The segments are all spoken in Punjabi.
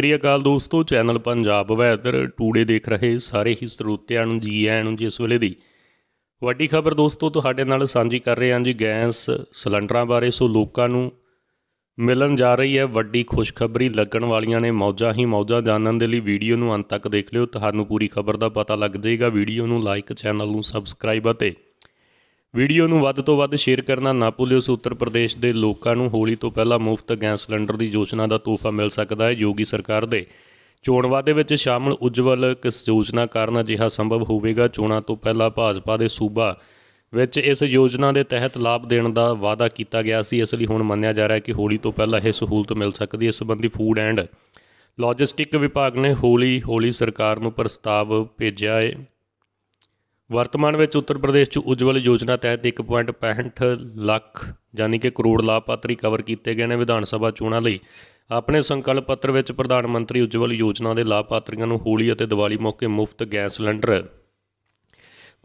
ਸ਼੍ਰੀ ਅਕਾਲ ਦੋਸਤੋ ਚੈਨਲ ਪੰਜਾਬ ਵੈਦਰ ਟੂਡੇ ਦੇਖ ਰਹੇ ਸਾਰੇ ਹੀ ਸਰੋਤਿਆਂ ਨੂੰ ਜੀ ਆਇਆਂ ਨੂੰ ਜਿਸ ਵੇਲੇ ਦੀ ਵੱਡੀ ਖਬਰ ਦੋਸਤੋ ਤੁਹਾਡੇ ਨਾਲ ਸਾਂਝੀ ਕਰ ਰਹੇ ਹਾਂ ਜੀ ਗੈਸ ਸਿਲੰਡਰਾਂ ਬਾਰੇ ਸੋ ਲੋਕਾਂ ਨੂੰ ਮਿਲਣ ਜਾ ਰਹੀ ਹੈ ਵੱਡੀ ਖੁਸ਼ਖਬਰੀ ਲੱਗਣ ਵਾਲੀਆਂ ਨੇ ਮੌਜਾਂ ਹੀ ਮੌਜਾਂ ਜਾਣਨ ਦੇ ਲਈ ਵੀਡੀਓ ਨੂੰ ਅੰਤ ਤੱਕ ਦੇਖ ਲਿਓ ਤੁਹਾਨੂੰ ਪੂਰੀ ਖਬਰ ਦਾ ਪਤਾ ਲੱਗ ਜਾਏਗਾ ਵੀਡੀਓ ਨੂੰ ਲਾਈਕ ਚੈਨਲ ਨੂੰ ਸਬਸਕ੍ਰਾਈਬ ਅਤੇ ਵੀਡੀਓ ਨੂੰ ਵੱਧ ਤੋਂ ਵੱਧ ਸ਼ੇਅਰ ਕਰਨਾ ਨਾ ਭੁੱਲਿਓ ਸੋ ਉੱਤਰ ਪ੍ਰਦੇਸ਼ ਦੇ ਲੋਕਾਂ ਨੂੰ ਹੋਲੀ ਤੋਂ ਪਹਿਲਾਂ ਮੁਫਤ ਗੈਸ ਸਿਲੰਡਰ ਦੀ ਯੋਜਨਾ ਦਾ ਤੋਹਫਾ ਮਿਲ ਸਕਦਾ ਹੈ ਯੋਗੀ ਸਰਕਾਰ ਦੇ ਚੋਣ ਵਾਅਦੇ ਵਿੱਚ ਸ਼ਾਮਲ ਉਜਵਲ ਕਿਸ ਯੋਜਨਾ ਕਾਰਨ ਅਜਿਹਾ ਸੰਭਵ ਹੋਵੇਗਾ ਚੋਣਾਂ ਤੋਂ ਪਹਿਲਾਂ ਭਾਜਪਾ ਦੇ ਸੂਬਾ ਵਿੱਚ ਇਸ ਯੋਜਨਾ ਦੇ ਤਹਿਤ ਲਾਭ ਦੇਣ ਦਾ ਵਾਅਦਾ ਕੀਤਾ ਗਿਆ ਸੀ ਇਸ ਲਈ ਹੁਣ ਮੰਨਿਆ ਜਾ ਰਿਹਾ ਹੈ ਕਿ ਹੋਲੀ ਤੋਂ ਪਹਿਲਾਂ ਇਹ ਸਹੂਲਤ ਮਿਲ ਸਕਦੀ ਹੈ ਇਸ ਸੰਬੰਧੀ ਫੂਡ ਐਂਡ ਲੌਜਿਸਟਿਕ ਵਿਭਾਗ ਨੇ ਹੋਲੀ ਹੋਲੀ ਸਰਕਾਰ ਨੂੰ ਪ੍ਰਸਤਾਵ ਭੇਜਿਆ ਹੈ ਵਰਤਮਾਨ ਵਿੱਚ ਉੱਤਰ ਪ੍ਰਦੇਸ਼ 'ਚ ਉਜਵਲ ਯੋਜਨਾ ਤਹਿਤ 1.65 ਲੱਖ ਯਾਨੀ ਕਿ ਕਰੋੜ ਲਾਭਪਾਤਰੀ ਕਵਰ ਕੀਤੇ ਗਏ ਨੇ ਵਿਧਾਨ ਸਭਾ ਚੋਣਾਂ ਲਈ ਆਪਣੇ ਸੰਕਲਪ ਪੱਤਰ ਵਿੱਚ ਪ੍ਰਧਾਨ ਮੰਤਰੀ ਉਜਵਲ ਯੋਜਨਾ ਦੇ ਲਾਭਪਾਤਰੀਆਂ ਨੂੰ ਹੋਲੀ ਅਤੇ ਦੀਵਾਲੀ ਮੌਕੇ ਮੁਫਤ ਗੈਸ ਸਿਲੰਡਰ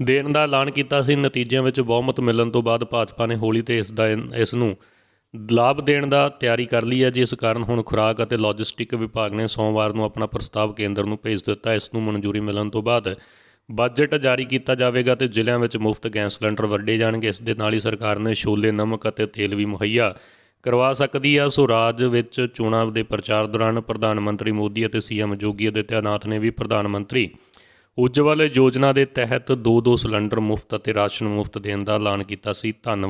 ਦੇਣ ਦਾ ਐਲਾਨ ਕੀਤਾ ਸੀ ਨਤੀਜਿਆਂ ਵਿੱਚ ਬਹੁਮਤ ਮਿਲਣ ਤੋਂ ਬਾਅਦ ਭਾਜਪਾ ਨੇ ਹੋਲੀ ਤੇ ਇਸ ਦਾ ਇਸ ਨੂੰ ਲਾਭ ਦੇਣ ਦਾ ਤਿਆਰੀ ਕਰ ਲਈ ਹੈ ਜਿਸ ਕਾਰਨ ਹੁਣ ਖੁਰਾਕ ਅਤੇ ਲੌਜਿਸਟਿਕ ਵਿਭਾਗ ਨੇ ਸੋਮਵਾਰ ਨੂੰ ਆਪਣਾ ਪ੍ਰਸਤਾਵ ਕੇਂਦਰ ਨੂੰ ਭੇਜ ਦਿੱਤਾ ਇਸ ਨੂੰ ਮਨਜ਼ੂਰੀ ਮਿਲਣ ਤੋਂ ਬਾਅਦ ਬਜਟ ਜਾਰੀ ਕੀਤਾ ਜਾਵੇਗਾ ਤੇ ਜ਼ਿਲ੍ਹਿਆਂ ਵਿੱਚ ਮੁਫਤ ਗੈਸ ਸਿਲੰਡਰ ਵੰਡੇ ਜਾਣਗੇ ਇਸ ਦੇ ਨਾਲ ਹੀ ਸਰਕਾਰ ਨੇ ਛੋਲੇ ਨਮਕ ਅਤੇ ਤੇਲ ਵੀ ਮੁਹੱਈਆ ਕਰਵਾ ਸਕਦੀ ਆ ਸੋ ਰਾਜ ਵਿੱਚ ਚੋਣਾਂ ਦੇ ਪ੍ਰਚਾਰ ਦੌਰਾਨ ਪ੍ਰਧਾਨ ਮੰਤਰੀ ਮੋਦੀ ਅਤੇ ਸੀਐਮ ਜੋਗੀ ਅਦਿੱਤਿਆ ਨੇ ਵੀ ਪ੍ਰਧਾਨ ਮੰਤਰੀ ਉਜਵਲ ਯੋਜਨਾ ਦੇ ਤਹਿਤ 2-2 ਸਿਲੰਡਰ ਮੁਫਤ ਅਤੇ ਰਾਸ਼ਨ ਮੁਫਤ ਦੇਣ ਦਾ ਐਲਾਨ ਕੀਤਾ ਸੀ ਧੰਨ